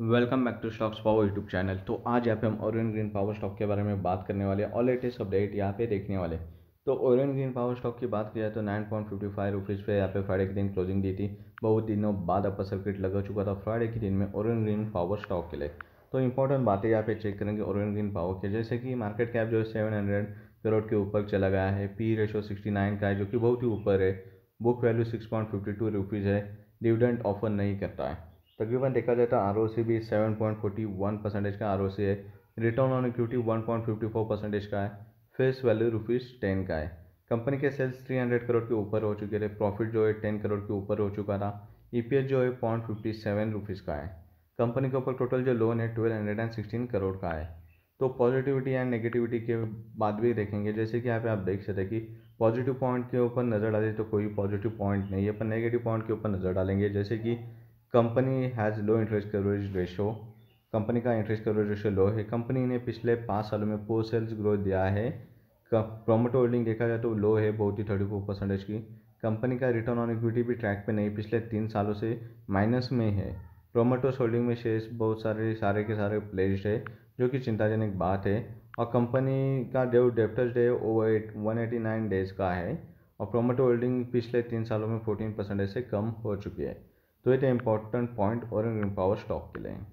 welcome back to stocks power YouTube channel तो आज यहाँ पे हम ओरियन ग्रीन पावर स्टॉक के बारे में बात करने वाले और लेटेस्ट अपडेट यहाँ पे देखने वाले तो ओरियन ग्रीन पावर स्टॉक की बात की जाए तो nine point fifty five rupees पर यहाँ पे फ्राइडे के दिन क्लोजिंग दी थी बहुत दिनों बाद अपर सर्किट लगा चुका था फ्राइडे के दिन में ओरियन ग्रीन पावर स्टॉक के लिए तो इंपॉर्टेंट बातें यहाँ पे चेक करेंगे ओरियन ग्रीन पावर के जैसे कि मार्केट कैप जो है सेवन हंड्रेड करोड़ के ऊपर चला गया है पी रेशो सिक्सटी नाइन का है जो कि बहुत ही ऊपर है book value six point fifty two rupees है डिविडेंट ऑफर नहीं करता है तकरीबन देखा जाए तो आर भी seven point forty one percentage का आर है return on equity one point fifty four percentage का है फेस वैल्यू रुपीज़ टेन का है कंपनी के सेल्स थ्री हंड्रेड करोड़ के ऊपर हो चुके थे प्रॉफिट जो है टेन करोड़ के ऊपर हो चुका था ई e जो है पॉइंट फिफ्टी सेवन रुपीज़ का है कंपनी के ऊपर टोटल जो लोन है twelve hundred and sixteen crore का है तो पॉजिटिविटी एंड नेगेटिविटी के बाद भी देखेंगे जैसे कि यहाँ पे आप देख सकते हैं कि पॉजिटिव पॉइंट के ऊपर नज़र डालें तो कोई पॉजिटिव पॉइंट नहीं है पर नेगेटिव पॉइंट के ऊपर नज़र डालेंगे जैसे कि company has low interest coverage ratio company का इंटरेस्ट कवरेज रेशो लो है कंपनी ने पिछले पाँच सालों में पोस्ट सेल्स ग्रोथ दिया है प्रोमोट होल्डिंग देखा जाए तो लो है बहुत ही थर्टी फोर परसेंटेज की कंपनी का रिटर्न ऑन इक्विटी भी ट्रैक पे नहीं पिछले तीन सालों से माइनस में है प्रोमोटोस होल्डिंग में शेयर्स बहुत सारे सारे के सारे प्लेस्ड है जो कि चिंताजनक बात है और कंपनी का डेव debtors day over at one eighty nine days का है और प्रोमोटो होल्डिंग पिछले तीन सालों में फोर्टीन परसेंटेज से कम हो चुकी है तो ये इम्पॉर्टेंट तो पॉइंट और पावर स्टॉक के लिए